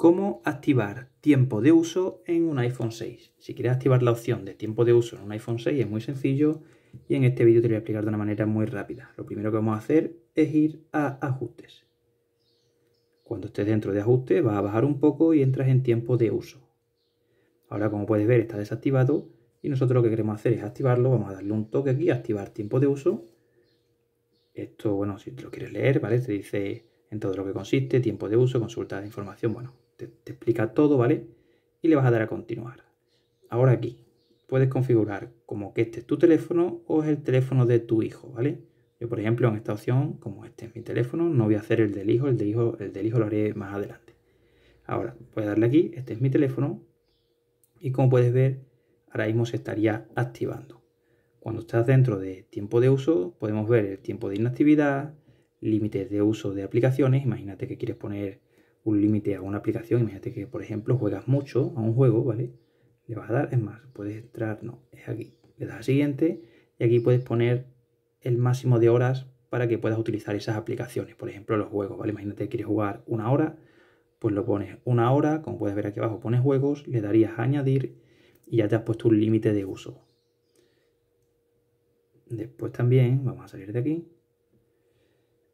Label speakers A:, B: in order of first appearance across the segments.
A: cómo activar tiempo de uso en un iPhone 6. Si quieres activar la opción de tiempo de uso en un iPhone 6 es muy sencillo y en este vídeo te lo voy a explicar de una manera muy rápida. Lo primero que vamos a hacer es ir a ajustes. Cuando estés dentro de ajustes vas a bajar un poco y entras en tiempo de uso. Ahora como puedes ver está desactivado y nosotros lo que queremos hacer es activarlo. Vamos a darle un toque aquí, activar tiempo de uso. Esto, bueno, si lo quieres leer, ¿vale? Te dice en todo lo que consiste, tiempo de uso, consulta de información, bueno, te, explica todo, ¿vale? Y le vas a dar a continuar. Ahora aquí, puedes configurar como que este es tu teléfono o es el teléfono de tu hijo, ¿vale? Yo, por ejemplo, en esta opción, como este es mi teléfono, no voy a hacer el del hijo, el del hijo, el del hijo lo haré más adelante. Ahora, voy a darle aquí, este es mi teléfono, y como puedes ver, ahora mismo se estaría activando. Cuando estás dentro de tiempo de uso, podemos ver el tiempo de inactividad, límites de uso de aplicaciones, imagínate que quieres poner un límite a una aplicación. Imagínate que, por ejemplo, juegas mucho a un juego, ¿vale? Le vas a dar, es más, puedes entrar, no, es aquí. Le das a siguiente y aquí puedes poner el máximo de horas para que puedas utilizar esas aplicaciones. Por ejemplo, los juegos, ¿vale? Imagínate que quieres jugar una hora, pues lo pones una hora, como puedes ver aquí abajo, pones juegos, le darías a añadir y ya te has puesto un límite de uso. Después también, vamos a salir de aquí,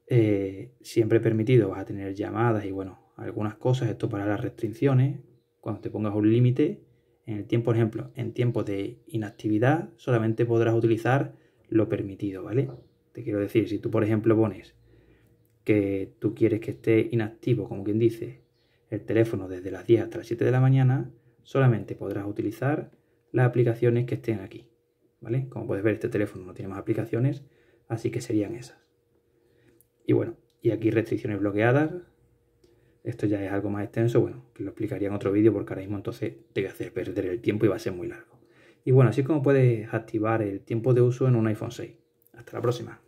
A: eh, siempre permitido vas a tener llamadas y bueno, algunas cosas, esto para las restricciones, cuando te pongas un límite, en el tiempo, por ejemplo, en tiempo de inactividad solamente podrás utilizar lo permitido, ¿vale? Te quiero decir, si tú, por ejemplo, pones que tú quieres que esté inactivo, como quien dice, el teléfono desde las 10 hasta las 7 de la mañana, solamente podrás utilizar las aplicaciones que estén aquí, ¿vale? Como puedes ver, este teléfono no tiene más aplicaciones, así que serían esas. Y bueno, y aquí restricciones bloqueadas, esto ya es algo más extenso, bueno, que lo explicaría en otro vídeo porque ahora mismo entonces te voy a hacer perder el tiempo y va a ser muy largo. Y bueno, así es como puedes activar el tiempo de uso en un iPhone 6. Hasta la próxima.